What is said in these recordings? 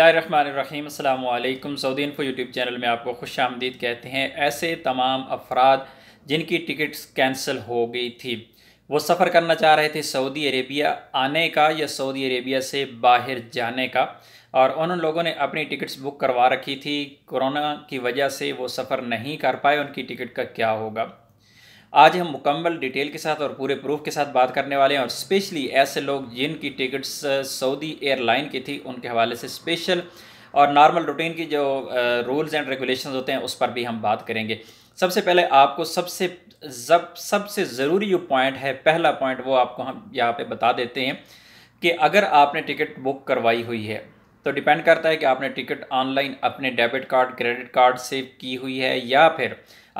अल्लाम Saudi info YouTube channel में आपको खुश आमदीद कहते हैं ऐसे तमाम अफराद जिनकी टिकट्स कैंसिल हो गई थी वो सफ़र करना चाह रहे थे सऊदी अरेबिया आने का या सऊदी अरेबिया से बाहर जाने का और उन लोगों ने अपनी टिकट्स बुक करवा रखी थी कोरोना की वजह से वो सफ़र नहीं कर पाए उनकी टिकट का क्या होगा आज हम मुकम्मल डिटेल के साथ और पूरे प्रूफ के साथ बात करने वाले हैं और स्पेशली ऐसे लोग जिनकी टिकट्स सऊदी एयरलाइन की थी उनके हवाले से स्पेशल और नॉर्मल रूटीन की जो रूल्स एंड रेगुलेशन होते हैं उस पर भी हम बात करेंगे सबसे पहले आपको सबसे जब सबसे ज़रूरी जो पॉइंट है पहला पॉइंट वो आपको हम यहाँ पे बता देते हैं कि अगर आपने टिकट बुक करवाई हुई है तो डिपेंड करता है कि आपने टिकट ऑनलाइन अपने डेबिट कार्ड क्रेडिट कार्ड से की हुई है या फिर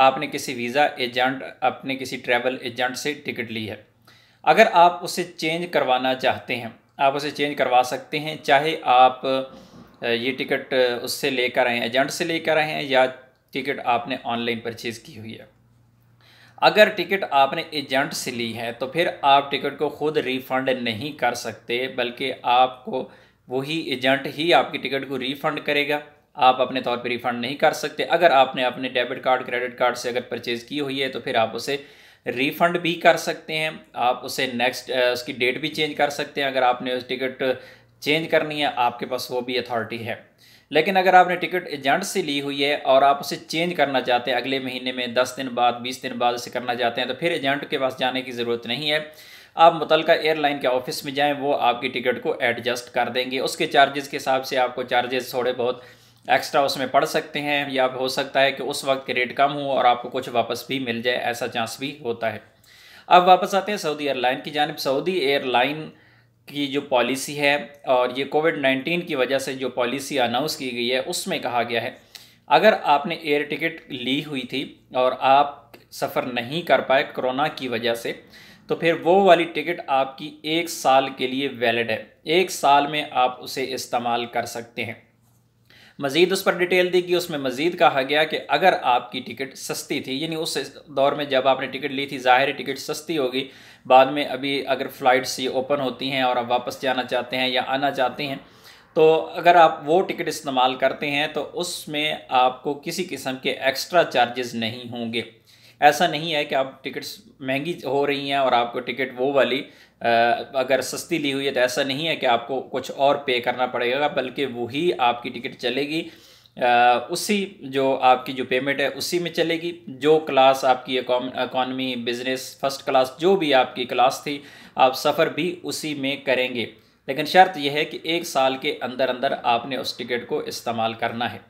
आपने किसी वीज़ा एजेंट अपने किसी ट्रैवल एजेंट से टिकट ली है अगर आप उसे चेंज करवाना चाहते हैं आप उसे चेंज करवा सकते हैं चाहे आप ये टिकट उससे लेकर आए एजेंट से लेकर आए हैं या टिकट आपने ऑनलाइन परचेज़ की हुई है अगर टिकट आपने एजेंट से ली है तो फिर आप टिकट को खुद रिफ़ंड नहीं कर सकते बल्कि आपको वही एजेंट ही आपकी टिकट को रिफ़ंड करेगा आप अपने तौर पर रिफ़ंड नहीं कर सकते अगर आपने अपने डेबिट कार्ड क्रेडिट कार्ड से अगर परचेज़ की हुई है तो फिर आप उसे रिफ़ंड भी कर सकते हैं आप उसे नेक्स्ट उसकी डेट भी चेंज कर सकते हैं अगर आपने उस टिकट चेंज करनी है आपके पास वो भी अथॉरिटी है लेकिन अगर आपने टिकट एजेंट से ली हुई है और आप उसे चेंज करना चाहते हैं अगले महीने में दस दिन बाद बीस दिन बाद उसे करना चाहते हैं तो फिर एजेंट के पास जाने की ज़रूरत नहीं है आप मुतल एयरलाइन के ऑफिस में जाएँ वो आपकी टिकट को एडजस्ट कर देंगे उसके चार्जेस के हिसाब से आपको चार्जेस थोड़े बहुत एक्स्ट्रा उसमें पड़ सकते हैं या हो सकता है कि उस वक्त के रेट कम हो और आपको कुछ वापस भी मिल जाए ऐसा चांस भी होता है अब वापस आते हैं सऊदी एयरलाइन की जानब सऊदी एयरलाइन की जो पॉलिसी है और ये कोविड नाइन्टीन की वजह से जो पॉलिसी अनाउंस की गई है उसमें कहा गया है अगर आपने एयर टिकट ली हुई थी और आप सफ़र नहीं कर पाए कोरोना की वजह से तो फिर वो वाली टिकट आपकी एक साल के लिए वैलिड है एक साल में आप उसे इस्तेमाल कर सकते हैं मज़ीद उस पर डिटेल दी गई उसमें मज़ीद कहा गया कि अगर आपकी टिकट सस्ती थी यानी उस दौर में जब आपने टिकट ली थी ज़ाहिर टिकट सस्ती होगी बाद में अभी अगर फ़्लाइट्स ये ओपन होती हैं और आप वापस जाना चाहते हैं या आना चाहते हैं तो अगर आप वो टिकट इस्तेमाल करते हैं तो उसमें आपको किसी किस्म के एक्स्ट्रा चार्जेस नहीं होंगे ऐसा नहीं है कि आप टिकट्स महंगी हो रही हैं और आपको टिकट वो वाली अगर सस्ती ली हुई है तो ऐसा नहीं है कि आपको कुछ और पे करना पड़ेगा बल्कि वही आपकी टिकट चलेगी उसी जो आपकी जो पेमेंट है उसी में चलेगी जो क्लास आपकी इकॉनमी बिजनेस फर्स्ट क्लास जो भी आपकी क्लास थी आप सफ़र भी उसी में करेंगे लेकिन शर्त यह है कि एक साल के अंदर अंदर आपने उस टिकट को इस्तेमाल करना है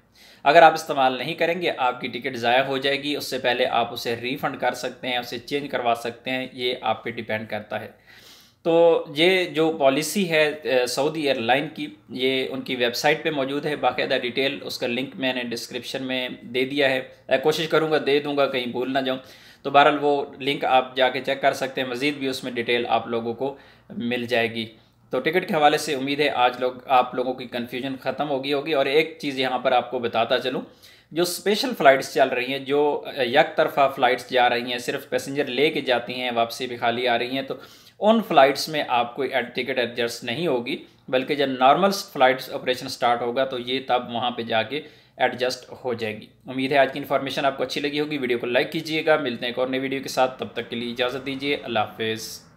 अगर आप इस्तेमाल नहीं करेंगे आपकी टिकट ज़ाया हो जाएगी उससे पहले आप उसे रिफ़ंड कर सकते हैं उसे चेंज करवा सकते हैं ये आप पे डिपेंड करता है तो ये जो पॉलिसी है सऊदी एयरलाइन की ये उनकी वेबसाइट पे मौजूद है बाकायदा डिटेल उसका लिंक मैंने डिस्क्रिप्शन में दे दिया है कोशिश करूँगा दे दूँगा कहीं भूल ना जाऊँ तो बहरहाल वो लिंक आप जाके चेक कर सकते हैं मज़ीद भी उसमें डिटेल आप लोगों को मिल जाएगी तो टिकट के हवाले से उम्मीद है आज लोग आप लोगों की कन्फ्यूजन ख़त्म होगी होगी और एक चीज़ यहाँ पर आपको बताता चलूँ जो स्पेशल फ़्लाइट्स चल रही हैं जो यक तरफा फ़्लाइट्स जा रही हैं सिर्फ पैसेंजर ले के जाती हैं वापसी भी खाली आ रही हैं तो उन फ़्लाइट्स में आपको टिकट एडजस्ट नहीं होगी बल्कि जब नॉर्मल फ़्लाइट्स ऑपरेशन स्टार्ट होगा तो ये तब वहाँ पर जाके एडजस्ट हो जाएगी उम्मीद है आज की इन्फॉर्मेशन आपको अच्छी लगी होगी वीडियो को लाइक कीजिएगा मिलते हैं एक और नई वीडियो के साथ तब तक के लिए इजाज़त दीजिए अल्लाह हाफिज़